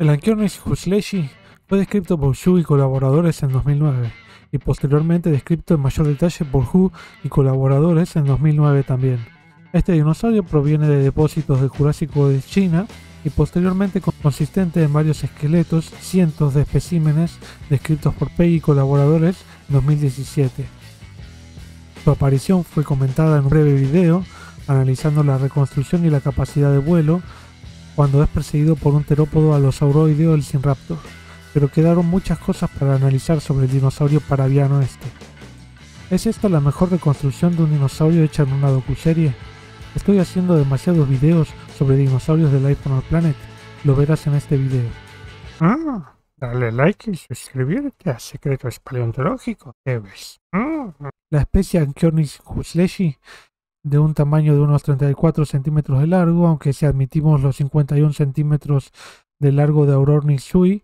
El Ankyornis Hushleshi fue descrito por Xu y colaboradores en 2009, y posteriormente descrito en mayor detalle por Hu y colaboradores en 2009 también. Este dinosaurio proviene de depósitos del Jurásico de China y posteriormente consistente en varios esqueletos, cientos de especímenes descritos por Pei y colaboradores en 2017. Su aparición fue comentada en un breve video analizando la reconstrucción y la capacidad de vuelo cuando es perseguido por un terópodo Alosauroideo del el pero quedaron muchas cosas para analizar sobre el dinosaurio paraviano este. ¿Es esta la mejor reconstrucción de un dinosaurio hecha en una docu-serie? Estoy haciendo demasiados videos sobre dinosaurios del iPhone on Planet, lo verás en este video. Ah, dale like y suscribirte a Secretos Paleontológicos, mm. La especie Anchornis husleshi de un tamaño de unos 34 centímetros de largo, aunque si admitimos los 51 centímetros de largo de Aurornis Sui...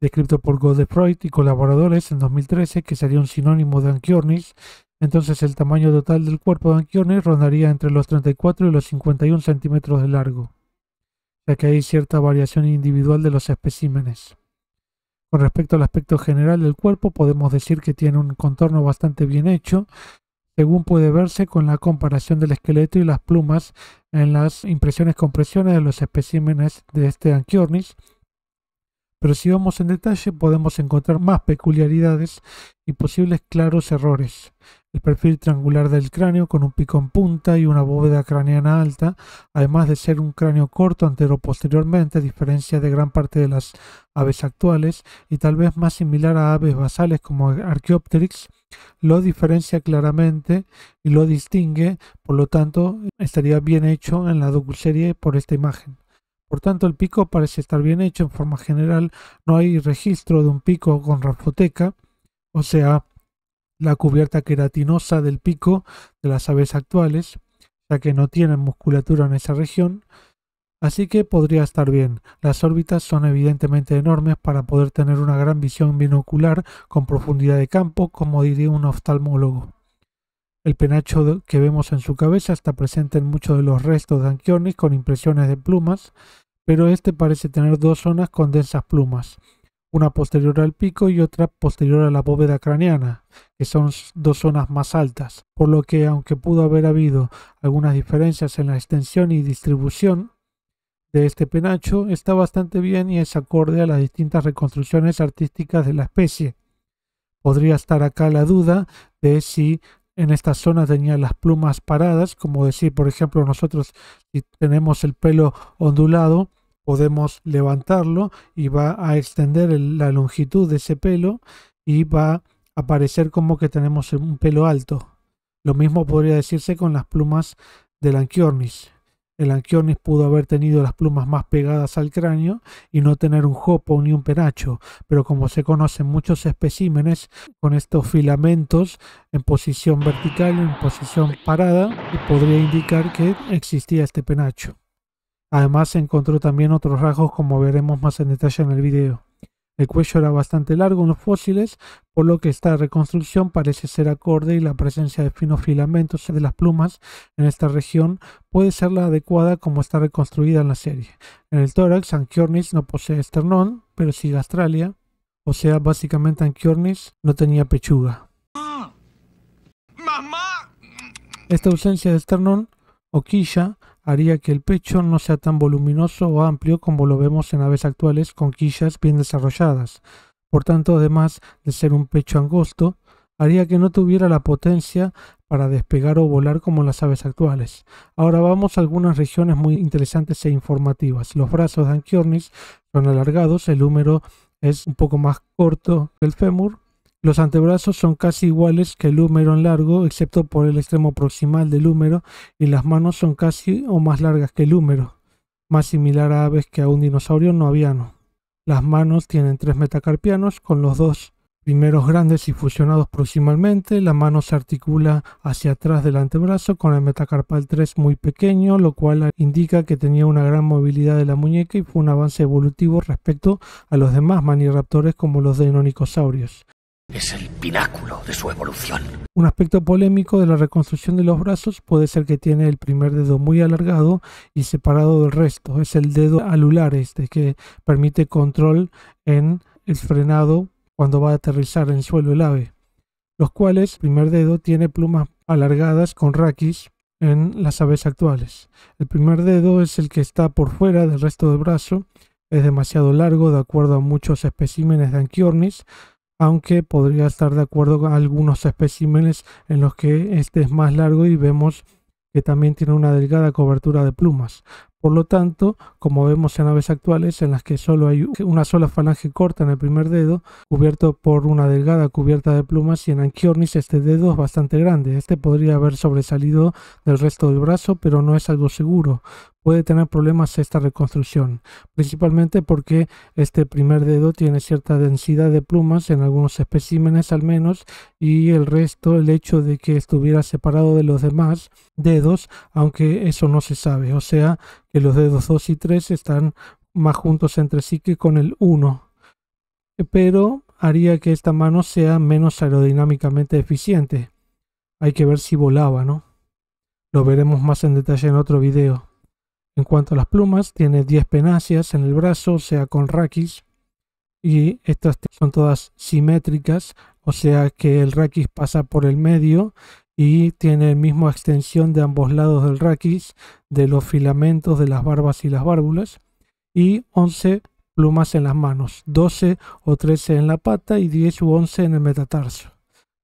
descrito por Godefroy y colaboradores en 2013, que sería un sinónimo de Anchiornis... entonces el tamaño total del cuerpo de Anchiornis... rondaría entre los 34 y los 51 centímetros de largo, ya que hay cierta variación individual de los especímenes. Con respecto al aspecto general del cuerpo, podemos decir que tiene un contorno bastante bien hecho, según puede verse con la comparación del esqueleto y las plumas en las impresiones compresiones de los especímenes de este Anchiornis pero si vamos en detalle podemos encontrar más peculiaridades y posibles claros errores. El perfil triangular del cráneo con un pico en punta y una bóveda craneana alta, además de ser un cráneo corto anterior posteriormente, diferencia de gran parte de las aves actuales y tal vez más similar a aves basales como Archaeopteryx, lo diferencia claramente y lo distingue, por lo tanto estaría bien hecho en la docu-serie por esta imagen. Por tanto, el pico parece estar bien hecho en forma general. No hay registro de un pico con rafoteca, o sea, la cubierta queratinosa del pico de las aves actuales, ya que no tienen musculatura en esa región. Así que podría estar bien. Las órbitas son evidentemente enormes para poder tener una gran visión binocular con profundidad de campo, como diría un oftalmólogo. El penacho que vemos en su cabeza está presente en muchos de los restos de anquiones con impresiones de plumas, pero este parece tener dos zonas con densas plumas, una posterior al pico y otra posterior a la bóveda craneana, que son dos zonas más altas, por lo que aunque pudo haber habido algunas diferencias en la extensión y distribución de este penacho, está bastante bien y es acorde a las distintas reconstrucciones artísticas de la especie. Podría estar acá la duda de si en esta zona tenía las plumas paradas, como decir, por ejemplo, nosotros si tenemos el pelo ondulado, podemos levantarlo y va a extender la longitud de ese pelo y va a aparecer como que tenemos un pelo alto. Lo mismo podría decirse con las plumas del Anquiornis. El anquiones pudo haber tenido las plumas más pegadas al cráneo y no tener un jopo ni un penacho, pero como se conocen muchos especímenes con estos filamentos en posición vertical, en posición parada, podría indicar que existía este penacho. Además se encontró también otros rasgos como veremos más en detalle en el video. El cuello era bastante largo en los fósiles, por lo que esta reconstrucción parece ser acorde y la presencia de finos filamentos de las plumas en esta región puede ser la adecuada como está reconstruida en la serie. En el tórax, Anchiornis no posee esternón, pero sí gastralia, o sea, básicamente Anchiornis no tenía pechuga. Esta ausencia de esternón o quilla haría que el pecho no sea tan voluminoso o amplio como lo vemos en aves actuales con quillas bien desarrolladas. Por tanto, además de ser un pecho angosto, haría que no tuviera la potencia para despegar o volar como las aves actuales. Ahora vamos a algunas regiones muy interesantes e informativas. Los brazos de Anchiornis son alargados, el húmero es un poco más corto que el fémur, los antebrazos son casi iguales que el húmero en largo, excepto por el extremo proximal del húmero, y las manos son casi o más largas que el húmero, más similar a aves que a un dinosaurio no aviano. Las manos tienen tres metacarpianos, con los dos primeros grandes y fusionados proximalmente. La mano se articula hacia atrás del antebrazo con el metacarpal 3 muy pequeño, lo cual indica que tenía una gran movilidad de la muñeca y fue un avance evolutivo respecto a los demás maniraptores como los deinonicosaurios. Es el pináculo de su evolución. Un aspecto polémico de la reconstrucción de los brazos puede ser que tiene el primer dedo muy alargado y separado del resto. Es el dedo alular este que permite control en el frenado cuando va a aterrizar en suelo el ave. Los cuales, el primer dedo, tiene plumas alargadas con raquis en las aves actuales. El primer dedo es el que está por fuera del resto del brazo. Es demasiado largo de acuerdo a muchos especímenes de Anquiornis aunque podría estar de acuerdo con algunos especímenes en los que este es más largo y vemos que también tiene una delgada cobertura de plumas. Por lo tanto, como vemos en aves actuales en las que solo hay una sola falange corta en el primer dedo, cubierto por una delgada cubierta de plumas y en Anchiornis este dedo es bastante grande. Este podría haber sobresalido del resto del brazo, pero no es algo seguro, puede tener problemas esta reconstrucción, principalmente porque este primer dedo tiene cierta densidad de plumas en algunos especímenes al menos y el resto, el hecho de que estuviera separado de los demás dedos, aunque eso no se sabe, o sea que los dedos 2 y 3 están más juntos entre sí que con el 1. Pero haría que esta mano sea menos aerodinámicamente eficiente. Hay que ver si volaba, ¿no? Lo veremos más en detalle en otro video. En cuanto a las plumas, tiene 10 penacias en el brazo, o sea, con raquis, y estas son todas simétricas, o sea que el raquis pasa por el medio y tiene la misma extensión de ambos lados del raquis, de los filamentos de las barbas y las válvulas, y 11 plumas en las manos, 12 o 13 en la pata y 10 u 11 en el metatarso.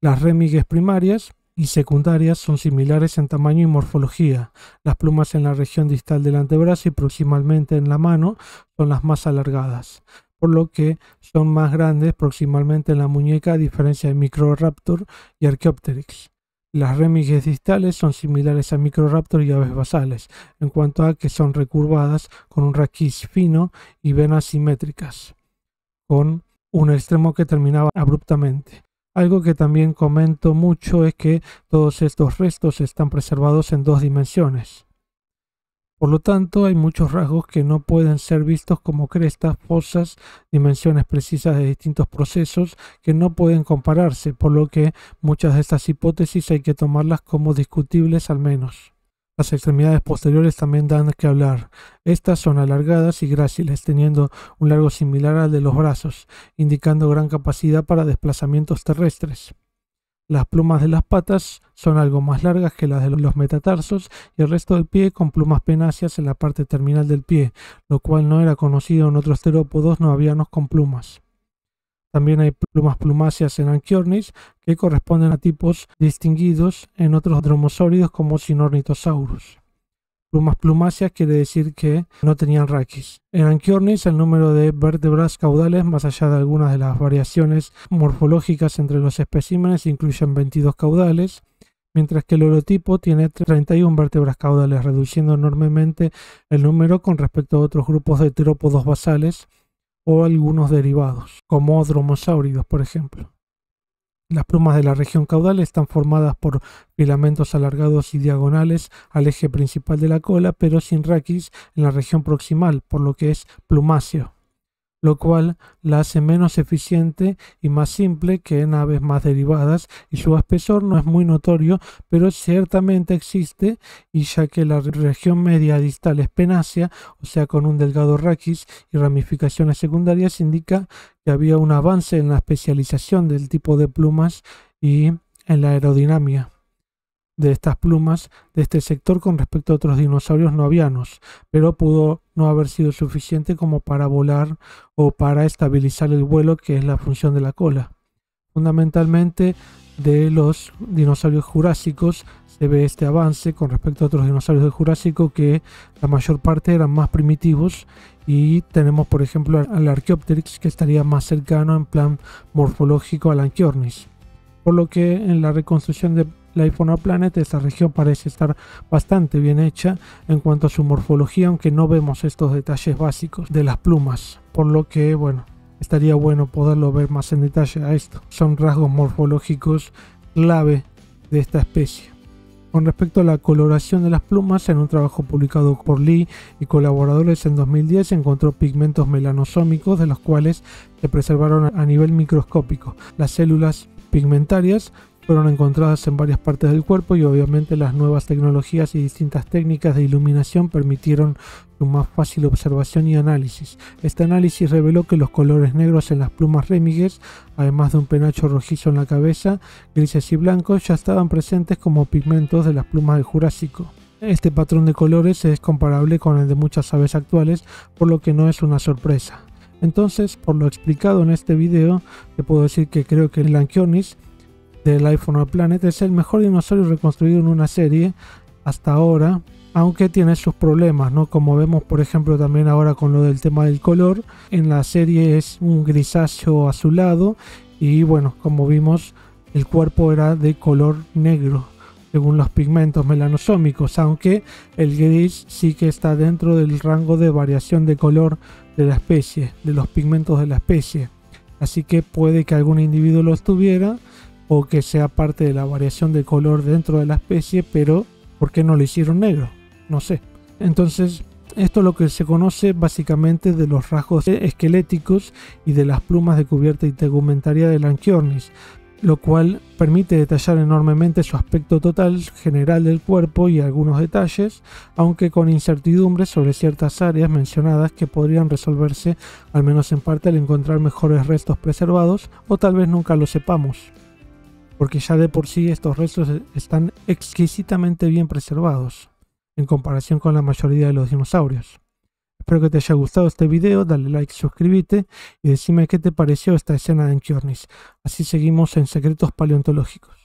Las remigues primarias y secundarias son similares en tamaño y morfología. Las plumas en la región distal del antebrazo y proximalmente en la mano son las más alargadas, por lo que son más grandes proximalmente en la muñeca a diferencia de Microraptor y Archaeopteryx. Las remiges distales son similares a Microraptor y aves basales, en cuanto a que son recurvadas con un raquis fino y venas simétricas, con un extremo que terminaba abruptamente. Algo que también comento mucho es que todos estos restos están preservados en dos dimensiones. Por lo tanto, hay muchos rasgos que no pueden ser vistos como crestas, fosas, dimensiones precisas de distintos procesos que no pueden compararse, por lo que muchas de estas hipótesis hay que tomarlas como discutibles al menos. Las extremidades posteriores también dan que hablar. Estas son alargadas y gráciles, teniendo un largo similar al de los brazos, indicando gran capacidad para desplazamientos terrestres. Las plumas de las patas son algo más largas que las de los metatarsos y el resto del pie con plumas penáceas en la parte terminal del pie, lo cual no era conocido en otros terópodos no avianos con plumas. También hay plumas plumáceas en Anquiornis que corresponden a tipos distinguidos en otros dromosóridos como Sinornitosaurus. Plumas plumáceas quiere decir que no tenían raquis. En Anquiornis el número de vértebras caudales, más allá de algunas de las variaciones morfológicas entre los especímenes, incluyen 22 caudales, mientras que el holotipo tiene 31 vértebras caudales, reduciendo enormemente el número con respecto a otros grupos de terópodos basales o algunos derivados, como dromosáuridos, por ejemplo. Las plumas de la región caudal están formadas por filamentos alargados y diagonales al eje principal de la cola, pero sin raquis en la región proximal, por lo que es plumáceo lo cual la hace menos eficiente y más simple que en aves más derivadas y su espesor no es muy notorio, pero ciertamente existe y ya que la región media distal es penácea, o sea con un delgado raquis y ramificaciones secundarias, indica que había un avance en la especialización del tipo de plumas y en la aerodinámica de estas plumas de este sector con respecto a otros dinosaurios no avianos, pero pudo no haber sido suficiente como para volar o para estabilizar el vuelo, que es la función de la cola. Fundamentalmente de los dinosaurios jurásicos se ve este avance con respecto a otros dinosaurios del Jurásico que la mayor parte eran más primitivos y tenemos por ejemplo al Archaeopteryx que estaría más cercano en plan morfológico al Anchiornis. Por lo que en la reconstrucción de la Iphone Planet esta región parece estar bastante bien hecha en cuanto a su morfología, aunque no vemos estos detalles básicos de las plumas, por lo que, bueno, estaría bueno poderlo ver más en detalle a esto. Son rasgos morfológicos clave de esta especie. Con respecto a la coloración de las plumas, en un trabajo publicado por Lee y colaboradores en 2010 se encontró pigmentos melanosómicos de los cuales se preservaron a nivel microscópico. Las células pigmentarias fueron encontradas en varias partes del cuerpo y obviamente las nuevas tecnologías y distintas técnicas de iluminación permitieron su más fácil observación y análisis. Este análisis reveló que los colores negros en las plumas rémigues, además de un penacho rojizo en la cabeza, grises y blancos, ya estaban presentes como pigmentos de las plumas del Jurásico. Este patrón de colores es comparable con el de muchas aves actuales, por lo que no es una sorpresa. Entonces, por lo explicado en este video, te puedo decir que creo que el Lanchionis del Life on Planet es el mejor dinosaurio reconstruido en una serie hasta ahora, aunque tiene sus problemas, ¿no? Como vemos, por ejemplo, también ahora con lo del tema del color, en la serie es un grisáceo azulado y bueno, como vimos, el cuerpo era de color negro según los pigmentos melanosómicos, aunque el gris sí que está dentro del rango de variación de color de la especie, de los pigmentos de la especie. Así que puede que algún individuo lo estuviera o que sea parte de la variación de color dentro de la especie, pero ¿por qué no lo hicieron negro? No sé. Entonces, esto es lo que se conoce básicamente de los rasgos esqueléticos y de las plumas de cubierta y tegumentaria del Anchiornis, lo cual permite detallar enormemente su aspecto total general del cuerpo y algunos detalles, aunque con incertidumbre sobre ciertas áreas mencionadas que podrían resolverse al menos en parte al encontrar mejores restos preservados o tal vez nunca lo sepamos porque ya de por sí estos restos e-, están exquisitamente bien preservados, en comparación con la mayoría de los dinosaurios. Espero que te haya gustado este video, dale like, suscríbete y decime qué te pareció esta escena de Anchornis. Así seguimos en secretos paleontológicos.